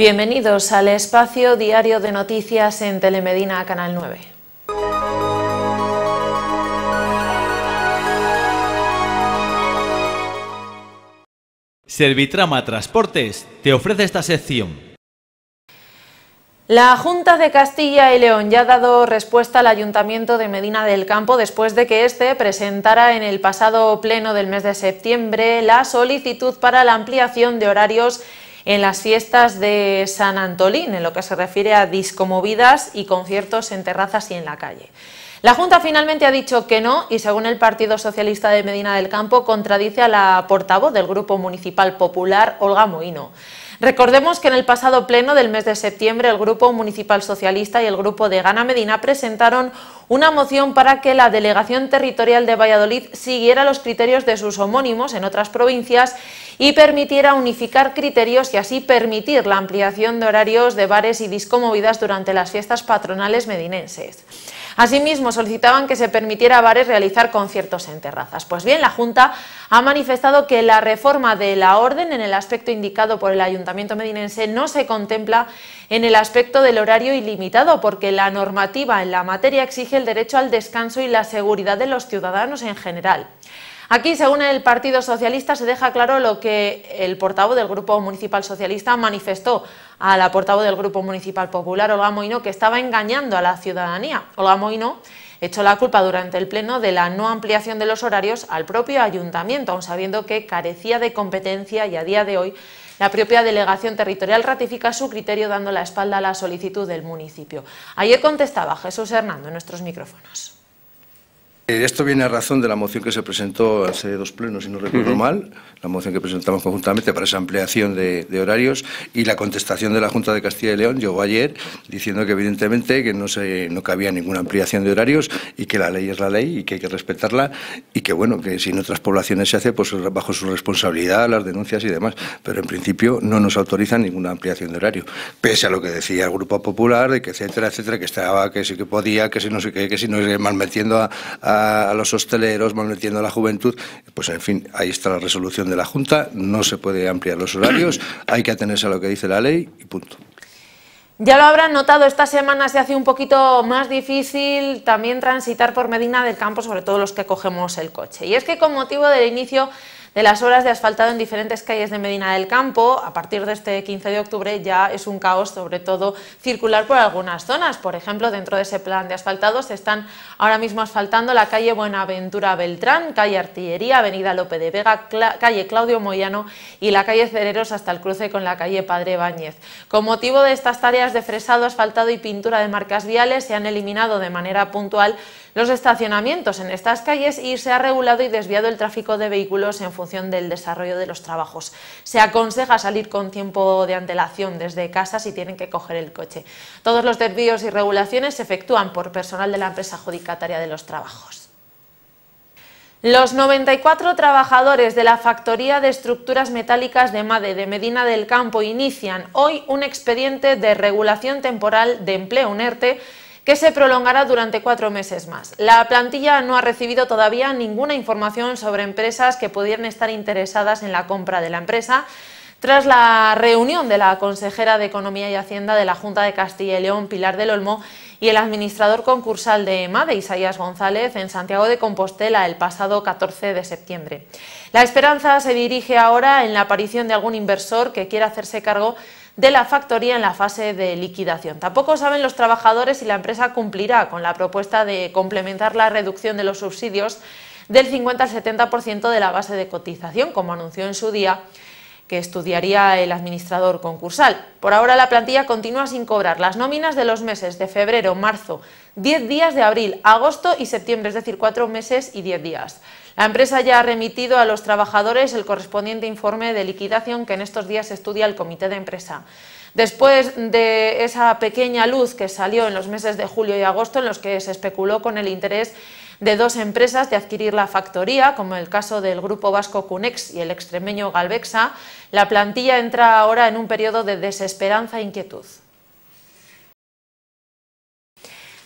Bienvenidos al espacio diario de noticias en Telemedina Canal 9. Servitrama Transportes te ofrece esta sección. La Junta de Castilla y León ya ha dado respuesta al Ayuntamiento de Medina del Campo después de que éste presentara en el pasado pleno del mes de septiembre la solicitud para la ampliación de horarios en las fiestas de San Antolín, en lo que se refiere a discomovidas y conciertos en terrazas y en la calle. La Junta finalmente ha dicho que no y según el Partido Socialista de Medina del Campo contradice a la portavoz del Grupo Municipal Popular, Olga Moino. Recordemos que en el pasado pleno del mes de septiembre el Grupo Municipal Socialista y el Grupo de Gana Medina presentaron una moción para que la Delegación Territorial de Valladolid siguiera los criterios de sus homónimos en otras provincias y permitiera unificar criterios y así permitir la ampliación de horarios de bares y discomovidas durante las fiestas patronales medinenses. Asimismo, solicitaban que se permitiera a bares realizar conciertos en terrazas. Pues bien, la Junta ha manifestado que la reforma de la orden en el aspecto indicado por el Ayuntamiento medinense no se contempla en el aspecto del horario ilimitado, porque la normativa en la materia exige el derecho al descanso y la seguridad de los ciudadanos en general. Aquí, según el Partido Socialista, se deja claro lo que el portavoz del Grupo Municipal Socialista manifestó a la portavoz del Grupo Municipal Popular, Olga Moino, que estaba engañando a la ciudadanía. Olga Moino echó la culpa durante el Pleno de la no ampliación de los horarios al propio ayuntamiento, aun sabiendo que carecía de competencia y a día de hoy la propia delegación territorial ratifica su criterio dando la espalda a la solicitud del municipio. Ayer contestaba Jesús Hernando en nuestros micrófonos. Eh, esto viene a razón de la moción que se presentó hace dos plenos, si no recuerdo mal, la moción que presentamos conjuntamente para esa ampliación de, horarios y la contestación de la Junta de Castilla y León llegó ayer diciendo que evidentemente que no se no cabía ninguna ampliación de horarios y que la ley es la ley y que hay que respetarla y que bueno que si en otras poblaciones se hace pues bajo su responsabilidad las denuncias y demás, pero en principio no nos autoriza ninguna ampliación de horario, pese a lo que decía el Grupo Popular de que etcétera etcétera que estaba que sí que podía que si no sé qué que si no es mal metiendo a a, los hosteleros, malmetiendo a la juventud, pues en fin, ahí está la resolución de la Junta, no se puede ampliar los horarios, hay que atenerse a lo que dice la ley y punto. Ya lo habrán notado, esta semana se hace un poquito más difícil también transitar por Medina del Campo, sobre todo los que cogemos el coche. Y es que con motivo del inicio de las obras de asfaltado en diferentes calles de Medina del Campo. A partir de este 15 de octubre ya es un caos, sobre todo circular por algunas zonas. Por ejemplo, dentro de ese plan de asfaltado se están ahora mismo asfaltando la calle Buenaventura Beltrán, calle Artillería, avenida López de Vega, calle Claudio Moyano y la calle Cereros hasta el cruce con la calle Padre Báñez. Con motivo de estas tareas de fresado, asfaltado y pintura de marcas viales se han eliminado de manera puntual los estacionamientos en estas calles y se ha regulado y desviado el tráfico de vehículos en función del desarrollo de los trabajos. Se aconseja salir con tiempo de antelación desde casa si tienen que coger el coche. Todos los desvíos y regulaciones se efectúan por personal de la empresa adjudicataria de los trabajos. Los 94 trabajadores de la Factoría de Estructuras Metálicas de MADE de Medina del Campo inician hoy un expediente de regulación temporal de empleo, un ERTE, que se prolongará durante cuatro meses más. La plantilla no ha recibido todavía ninguna información sobre empresas que pudieran estar interesadas en la compra de la empresa, tras la reunión de la consejera de Economía y Hacienda de la Junta de Castilla y León, Pilar del Olmo, y el administrador concursal de de Isaías González, en Santiago de Compostela el pasado 14 de septiembre. La esperanza se dirige ahora en la aparición de algún inversor que quiera hacerse cargo de la factoría en la fase de liquidación. Tampoco saben los trabajadores si la empresa cumplirá con la propuesta de complementar la reducción de los subsidios del 50 al 70% de la base de cotización, como anunció en su día que estudiaría el administrador concursal. Por ahora la plantilla continúa sin cobrar las nóminas de los meses de febrero, marzo, 10 días de abril, agosto y septiembre, es decir, 4 meses y 10 días. La empresa ya ha remitido a los trabajadores el correspondiente informe de liquidación que en estos días estudia el comité de empresa. Después de esa pequeña luz que salió en los meses de julio y agosto en los que se especuló con el interés de dos empresas de adquirir la factoría, como el caso del grupo vasco Cunex y el extremeño Galvexa, la plantilla entra ahora en un periodo de desesperanza e inquietud.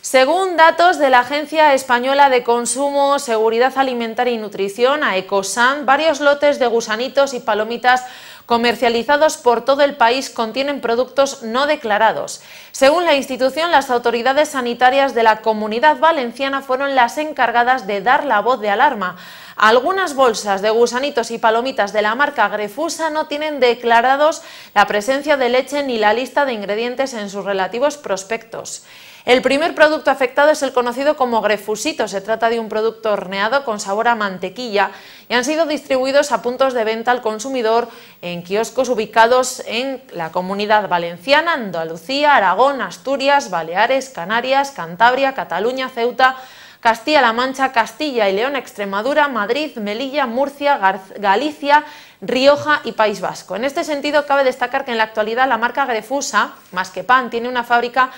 Según datos de la Agencia Española de Consumo, Seguridad Alimentaria y Nutrición, AECOSAN, varios lotes de gusanitos y palomitas comercializados por todo el país contienen productos no declarados. Según la institución, las autoridades sanitarias de la comunidad valenciana fueron las encargadas de dar la voz de alarma. Algunas bolsas de gusanitos y palomitas de la marca Grefusa no tienen declarados la presencia de leche ni la lista de ingredientes en sus relativos prospectos. El primer producto afectado es el conocido como grefusito. Se trata de un producto horneado con sabor a mantequilla y han sido distribuidos a puntos de venta al consumidor en kioscos ubicados en la comunidad valenciana, Andalucía, Aragón, Asturias, Baleares, Canarias, Cantabria, Cataluña, Ceuta, Castilla-La Mancha, Castilla y León, Extremadura, Madrid, Melilla, Murcia, Galicia, Rioja y País Vasco. En este sentido, cabe destacar que en la actualidad la marca Grefusa, más que pan, tiene una fábrica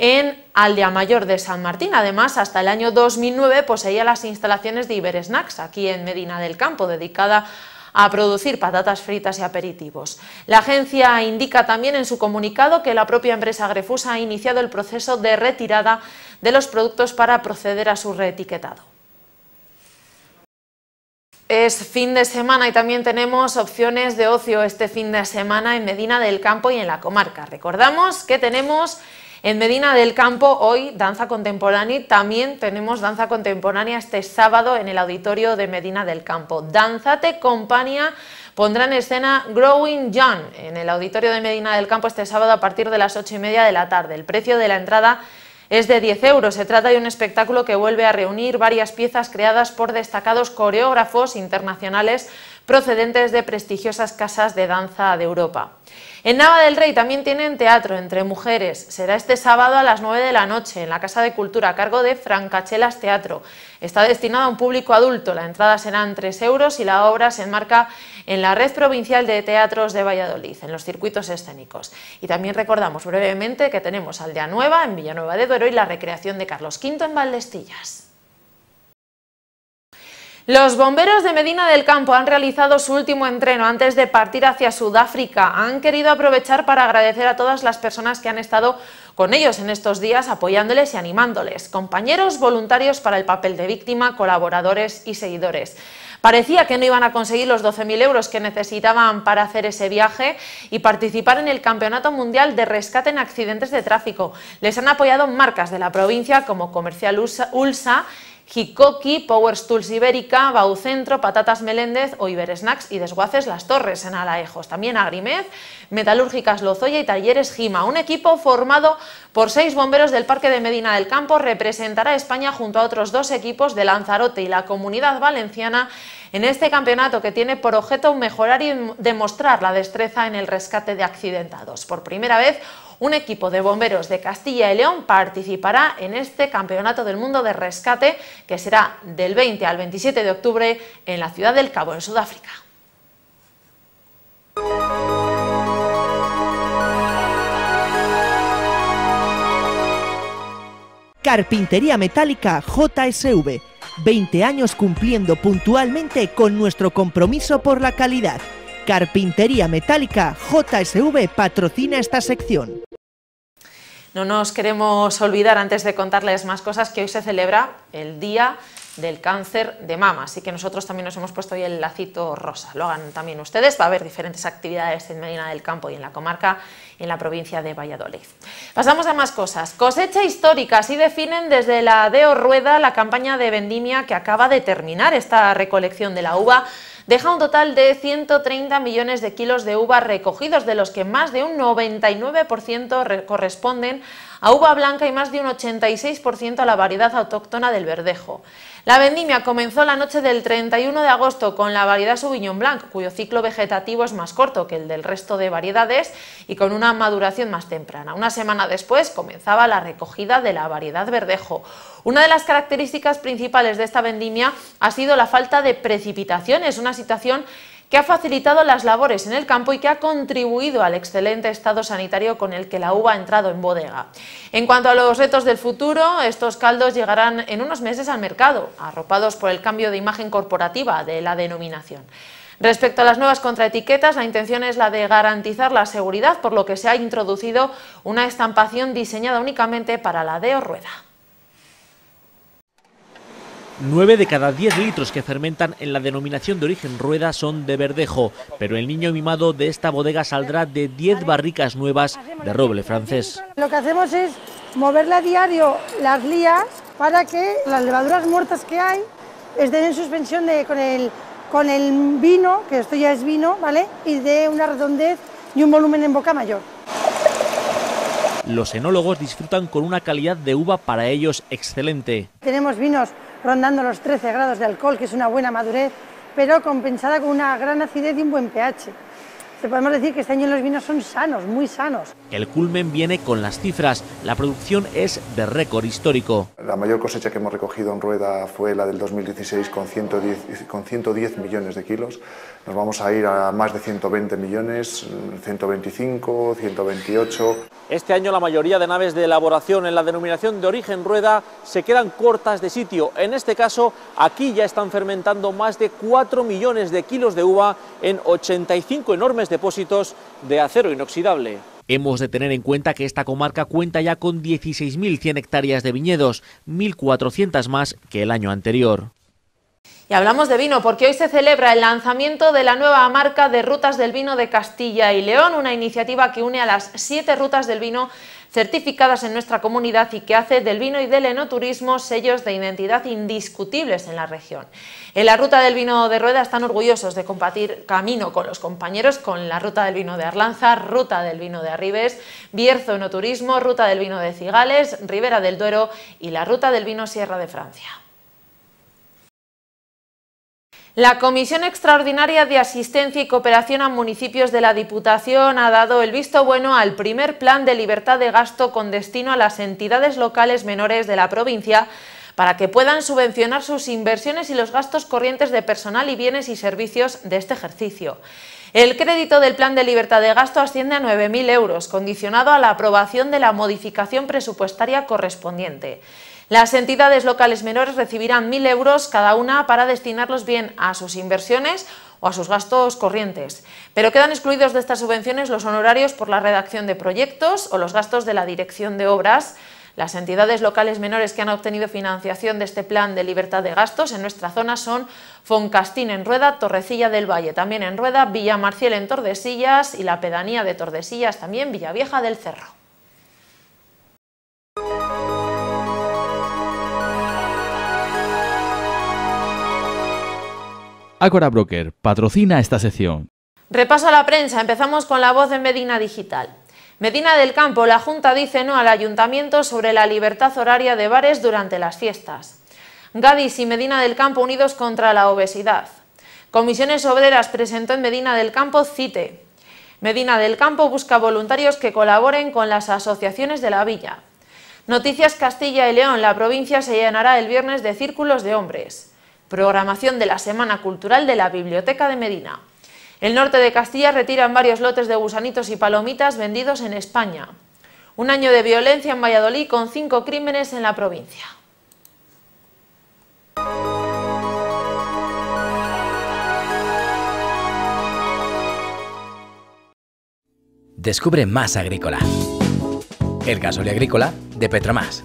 en Aldea Mayor de San Martín. Además, hasta el año 2009 poseía las instalaciones de Iberesnax, aquí en Medina del Campo, dedicada a producir patatas fritas y aperitivos. La agencia indica también en su comunicado que la propia empresa Grefusa ha iniciado el proceso de retirada de los productos para proceder a su reetiquetado. Es fin de semana y también tenemos opciones de ocio este fin de semana en Medina del Campo y en la comarca. Recordamos que tenemos en Medina del Campo hoy danza contemporánea, también tenemos danza contemporánea este sábado en el auditorio de Medina del Campo. Danzate Compañía pondrá en escena Growing Young en el auditorio de Medina del Campo este sábado a partir de las ocho y media de la tarde. El precio de la entrada es de 10 euros. Se trata de un espectáculo que vuelve a reunir varias piezas creadas por destacados coreógrafos internacionales procedentes de prestigiosas casas de danza de Europa. En Nava del Rey también tienen teatro entre mujeres. Será este sábado a las 9 de la noche en la Casa de Cultura a cargo de Francachelas Teatro. Está destinado a un público adulto. La entrada será en 3 euros y la obra se enmarca en la Red Provincial de Teatros de Valladolid, en los circuitos escénicos. Y también recordamos brevemente que tenemos Aldea Nueva en Villanueva de Duero y la recreación de Carlos V en Valdestillas. Los bomberos de Medina del Campo han realizado su último entreno antes de partir hacia Sudáfrica. Han querido aprovechar para agradecer a todas las personas que han estado con ellos en estos días apoyándoles y animándoles. Compañeros voluntarios para el papel de víctima, colaboradores y seguidores. Parecía que no iban a conseguir los 12.000 euros que necesitaban para hacer ese viaje y participar en el Campeonato Mundial de Rescate en Accidentes de Tráfico. Les han apoyado marcas de la provincia como Comercial Ulsa Hikoki, Power Tools Ibérica, Baucentro, Patatas Meléndez o Iberesnacks y Desguaces Las Torres en Alaejos. También Agrimez, Metalúrgicas Lozoya y Talleres Gima. Un equipo formado por seis bomberos del Parque de Medina del Campo representará a España junto a otros dos equipos de Lanzarote y la Comunidad Valenciana en este campeonato que tiene por objeto mejorar y demostrar la destreza en el rescate de accidentados. Por primera vez, un equipo de bomberos de Castilla y León participará en este Campeonato del Mundo de Rescate que será del 20 al 27 de octubre en la ciudad del Cabo, en Sudáfrica. Carpintería Metálica JSV. 20 años cumpliendo puntualmente con nuestro compromiso por la calidad. Carpintería Metálica JSV patrocina esta sección. No nos queremos olvidar, antes de contarles más cosas, que hoy se celebra el Día del Cáncer de Mama, así que nosotros también nos hemos puesto hoy el lacito rosa. Lo hagan también ustedes, va a haber diferentes actividades en Medina del Campo y en la comarca en la provincia de Valladolid. Pasamos a más cosas. Cosecha histórica, así definen desde la DEO Rueda la campaña de vendimia que acaba de terminar esta recolección de la uva deja un total de 130 millones de kilos de uva recogidos, de los que más de un 99% corresponden a uva blanca y más de un 86% a la variedad autóctona del verdejo. La vendimia comenzó la noche del 31 de agosto con la variedad Sauvignon Blanc, cuyo ciclo vegetativo es más corto que el del resto de variedades y con una maduración más temprana. Una semana después comenzaba la recogida de la variedad verdejo. Una de las características principales de esta vendimia ha sido la falta de precipitaciones, una situación que ha facilitado las labores en el campo y que ha contribuido al excelente estado sanitario con el que la uva ha entrado en bodega. En cuanto a los retos del futuro, estos caldos llegarán en unos meses al mercado, arropados por el cambio de imagen corporativa de la denominación. Respecto a las nuevas contraetiquetas, la intención es la de garantizar la seguridad, por lo que se ha introducido una estampación diseñada únicamente para la de rueda. 9 de cada 10 litros que fermentan en la denominación de origen rueda son de verdejo, pero el niño mimado de esta bodega saldrá de 10 barricas nuevas de roble francés. Lo que hacemos es moverla a diario las lías para que las levaduras muertas que hay estén en suspensión con, el, con el vino, que esto ya es vino, ¿vale? Y de una redondez y un volumen en boca mayor. Los enólogos disfrutan con una calidad de uva para ellos excelente. Tenemos vinos rondando los 13 grados de alcohol, que es una buena madurez, pero compensada con una gran acidez y un buen pH. Se podemos decir que este año los vinos son sanos, muy sanos. El culmen viene con las cifras. La producción es de récord histórico. La mayor cosecha que hemos recogido en rueda fue la del 2016 con 110 millones de kilos nos vamos a ir a más de 120 millones, 125, 128. Este año la mayoría de naves de elaboración en la denominación de origen rueda se quedan cortas de sitio. En este caso, aquí ya están fermentando más de 4 millones de kilos de uva en 85 enormes depósitos de acero inoxidable. Hemos de tener en cuenta que esta comarca cuenta ya con 16.100 hectáreas de viñedos, 1.400 más que el año anterior. Y hablamos de vino porque hoy se celebra el lanzamiento de la nueva marca de rutas del vino de Castilla y León, una iniciativa que une a las siete rutas del vino certificadas en nuestra comunidad y que hace del vino y del enoturismo sellos de identidad indiscutibles en la región. En la Ruta del Vino de Rueda están orgullosos de compartir camino con los compañeros con la Ruta del Vino de Arlanza, Ruta del Vino de Arribes, Bierzo Enoturismo, Ruta del Vino de Cigales, Ribera del Duero y la Ruta del Vino Sierra de Francia. La Comisión Extraordinaria de Asistencia y Cooperación a Municipios de la Diputación ha dado el visto bueno al primer plan de libertad de gasto con destino a las entidades locales menores de la provincia para que puedan subvencionar sus inversiones y los gastos corrientes de personal y bienes y servicios de este ejercicio. El crédito del plan de libertad de gasto asciende a 9.000 euros, condicionado a la aprobación de la modificación presupuestaria correspondiente. Las entidades locales menores recibirán 1.000 euros cada una para destinarlos bien a sus inversiones o a sus gastos corrientes. Pero quedan excluidos de estas subvenciones los honorarios por la redacción de proyectos o los gastos de la dirección de obras. Las entidades locales menores que han obtenido financiación de este plan de libertad de gastos en nuestra zona son Foncastín en Rueda, Torrecilla del Valle también en Rueda, Villa Marcial en Tordesillas y la pedanía de Tordesillas también Villavieja del Cerro. Acora Broker patrocina esta sección. Repaso a la prensa. Empezamos con la voz de Medina Digital. Medina del Campo, la Junta dice no al Ayuntamiento sobre la libertad horaria de bares durante las fiestas. Gadis y Medina del Campo unidos contra la obesidad. Comisiones Obreras presentó en Medina del Campo CITE. Medina del Campo busca voluntarios que colaboren con las asociaciones de la villa. Noticias Castilla y León, la provincia se llenará el viernes de círculos de hombres programación de la Semana Cultural de la Biblioteca de Medina. El norte de Castilla retiran varios lotes de gusanitos y palomitas vendidos en España. Un año de violencia en Valladolid con cinco crímenes en la provincia. Descubre más agrícola. El de agrícola de Petromás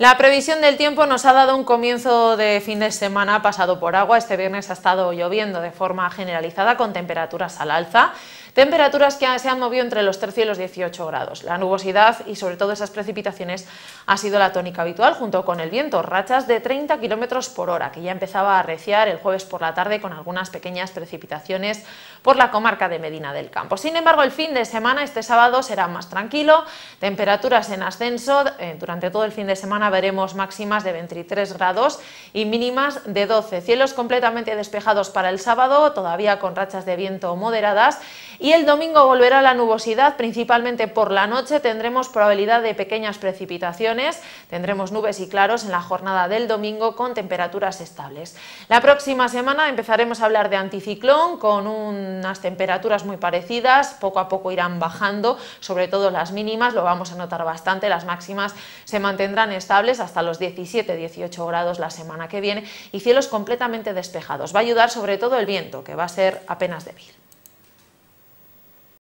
La previsión del tiempo nos ha dado un comienzo de fin de semana pasado por agua. Este viernes ha estado lloviendo de forma generalizada con temperaturas al alza. Temperaturas que se han movido entre los 13 y los 18 grados. La nubosidad y sobre todo esas precipitaciones ha sido la tónica habitual junto con el viento, rachas de 30 kilómetros por hora que ya empezaba a arreciar el jueves por la tarde con algunas pequeñas precipitaciones por la comarca de Medina del Campo. Sin embargo, el fin de semana, este sábado, será más tranquilo, temperaturas en ascenso, eh, durante todo el fin de semana veremos máximas de 23 grados y mínimas de 12, cielos completamente despejados para el sábado, todavía con rachas de viento moderadas y el domingo volverá la nubosidad, principalmente por la noche tendremos probabilidad de pequeñas precipitaciones, tendremos nubes y claros en la jornada del domingo con temperaturas estables. La próxima semana empezaremos a hablar de anticiclón con unas temperaturas muy parecidas, poco a poco irán bajando, sobre todo las mínimas, lo vamos a notar bastante, las máximas se mantendrán estables hasta los 17-18 grados la semana que viene y cielos completamente despejados. Va a ayudar sobre todo el viento, que va a ser apenas débil.